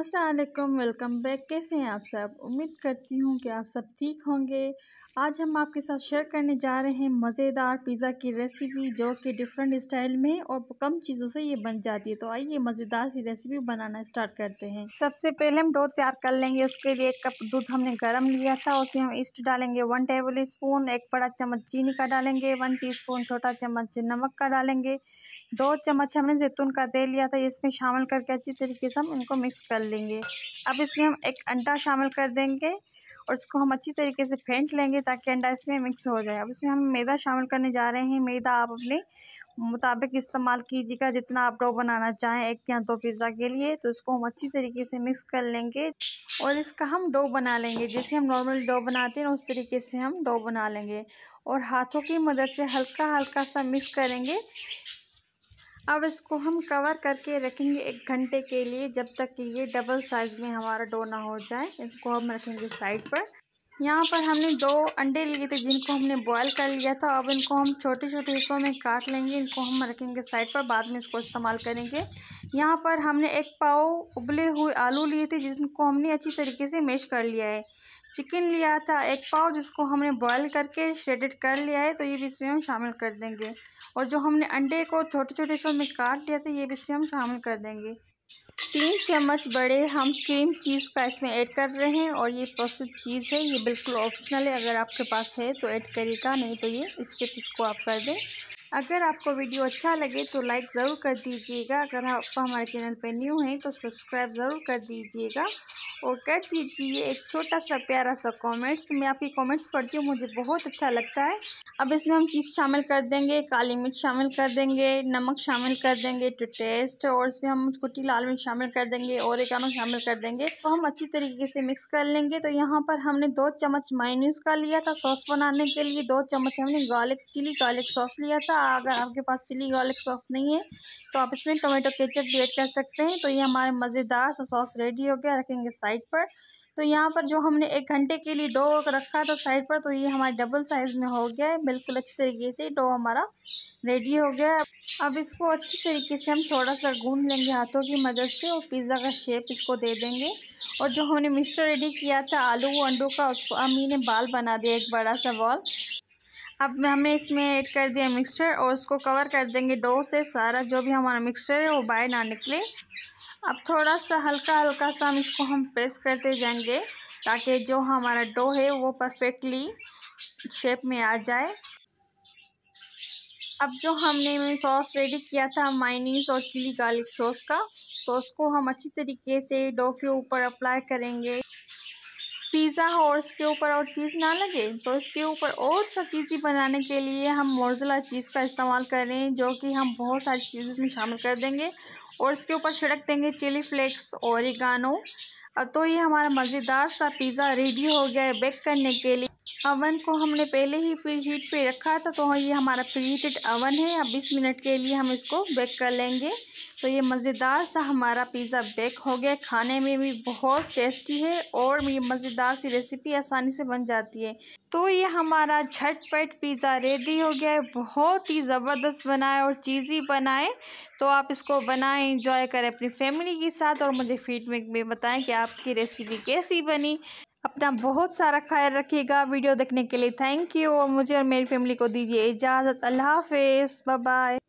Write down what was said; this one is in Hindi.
अस्सलाम वेलकम बैक कैसे हैं आप सब उम्मीद करती हूँ कि आप सब ठीक होंगे आज हम आपके साथ शेयर करने जा रहे हैं मज़ेदार पिज़्ज़ा की रेसिपी जो कि डिफरेंट स्टाइल में और कम चीज़ों से ये बन जाती है तो आइए मज़ेदार सी रेसिपी बनाना स्टार्ट करते हैं सबसे पहले हम डो तैयार कर लेंगे उसके लिए एक कप दूध हमने गर्म लिया था उसमें हम ईस्ट डालेंगे वन टेबल स्पून एक बड़ा चम्मच चीनी का डालेंगे वन टी छोटा चम्मच नमक का डालेंगे दो चम्मच हमने जैतून का तेल लिया था इसमें शामिल करके अच्छी तरीके से हम इनको मिक्स कर लेंगे अब इसमें हम एक अंडा शामिल कर देंगे और इसको हम अच्छी तरीके से फेंट लेंगे ताकि अंडा इसमें मिक्स हो जाए अब इसमें हम मैदा शामिल करने जा रहे हैं मैदा आप अपने मुताबिक इस्तेमाल कीजिएगा जितना आप डो बनाना चाहें एक या दो पिज़्ज़ा के लिए तो इसको हम अच्छी तरीके से मिक्स कर लेंगे और इसका हम डो बना लेंगे जैसे हम नॉर्मल डो बनाते हैं उस तरीके से हम डो बना लेंगे और हाथों की मदद से हल्का हल्का सा मिक्स करेंगे अब इसको हम कवर करके रखेंगे एक घंटे के लिए जब तक कि ये डबल साइज़ में हमारा डो ना हो जाए इसको हम रखेंगे साइड पर यहाँ पर हमने दो अंडे लिए थे जिनको हमने बॉयल कर लिया था अब इनको हम छोटे छोटे हिस्सों में काट लेंगे इनको हम रखेंगे साइड पर बाद में इसको इस्तेमाल करेंगे यहाँ पर हमने एक पाव उबले हुए आलू लिए थे जिनको हमने अच्छी तरीके से मेश कर लिया है चिकन लिया था एक पाव जिसको हमने बॉईल करके श्रेडेड कर लिया है तो ये भी इसमें हम शामिल कर देंगे और जो हमने अंडे को छोटे छोटे सो में काट लिया था ये भी इसमें हम शामिल कर देंगे तीन चम्मच बड़े हम क्रीम चीज़ का इसमें ऐड कर रहे हैं और ये प्रोसेस चीज़ है ये बिल्कुल ऑप्शनल है अगर आपके पास है तो ऐड करिएगा नहीं तो ये इसके को आप कर दें अगर आपको वीडियो अच्छा लगे तो लाइक ज़रूर कर दीजिएगा अगर आप हमारे चैनल पर न्यू हैं तो सब्सक्राइब ज़रूर कर दीजिएगा और कर दीजिए एक छोटा सा प्यारा सा कमेंट्स मैं आपकी कमेंट्स पढ़ती हूँ मुझे बहुत अच्छा लगता है अब इसमें हम चीज़ शामिल कर देंगे काली मिर्च शामिल कर देंगे नमक शामिल कर देंगे टू टेस्ट और इसमें हम कुटी लाल मिर्च शामिल कर देंगे और एक शामिल कर देंगे तो हम अच्छी तरीके से मिक्स कर लेंगे तो यहाँ पर हमने दो चम्मच मायनीस का लिया था सॉस बनाने के लिए दो चम्मच हमने गार्लिक चिली गार्लिक सॉस लिया था अगर आपके पास चिली गार्लिक सॉस नहीं है तो आप इसमें टोमेटो केचप भी ऐड कर सकते हैं तो ये हमारे मज़ेदार सा सॉस रेडी हो गया रखेंगे साइड पर तो यहाँ पर जो हमने एक घंटे के लिए डो रखा था साइड पर तो ये हमारे डबल साइज़ में हो गया है बिल्कुल अच्छी तरीके से डो हमारा रेडी हो गया अब इसको अच्छी तरीके से हम थोड़ा सा गून लेंगे हाथों की मदद से और पिज़्ज़ा का शेप इसको दे देंगे और जो हमने मिस्टर रेडी किया था आलू अंडों का उसको अम्मी ने बाल बना दिया एक बड़ा सा बॉल अब हमने इसमें ऐड कर दिया मिक्सचर और उसको कवर कर देंगे डो से सारा जो भी हमारा मिक्सचर है वो बाहर ना निकले अब थोड़ा सा हल्का हल्का सा हम इसको हम प्रेस करते जाएंगे ताकि जो हमारा डो है वो परफेक्टली शेप में आ जाए अब जो हमने सॉस रेडी किया था माइनीस और चिली गार्लिक सॉस का तो उसको हम अच्छी तरीके से डो के ऊपर अप्लाई करेंगे पिज़्ज़ा और उसके ऊपर और चीज़ ना लगे तो इसके ऊपर और सा चीज़ी बनाने के लिए हम मोरजला चीज़ का इस्तेमाल कर रहे हैं जो कि हम बहुत सारी चीज़ इसमें शामिल कर देंगे और इसके ऊपर छिड़क देंगे चिली फ्लेक्स और तो ये हमारा मज़ेदार सा पिज़्ज़ा रेडी हो गया है बेक करने के लिए अवन को हमने पहले ही प्री हीट पे रखा था तो ये हमारा प्री हीटेड अवन है अब 20 मिनट के लिए हम इसको बेक कर लेंगे तो ये मज़ेदार सा हमारा पिज़्ज़ा बेक हो गया खाने में भी बहुत टेस्टी है और ये मज़ेदार सी रेसिपी आसानी से बन जाती है तो ये हमारा झटपट पिज़्ज़ा रेडी हो गया है बहुत ही ज़बरदस्त बनाए और चीज़ी बनाए तो आप इसको बनाएं इंजॉय करें अपनी फैमिली के साथ और मुझे फीडबैक में बताएं कि आपकी रेसिपी कैसी बनी अपना बहुत सारा ख्याल रखिएगा वीडियो देखने के लिए थैंक यू और मुझे और मेरी फैमिली को दीजिए इजाज़त अल्लाह हाफिज़ बाय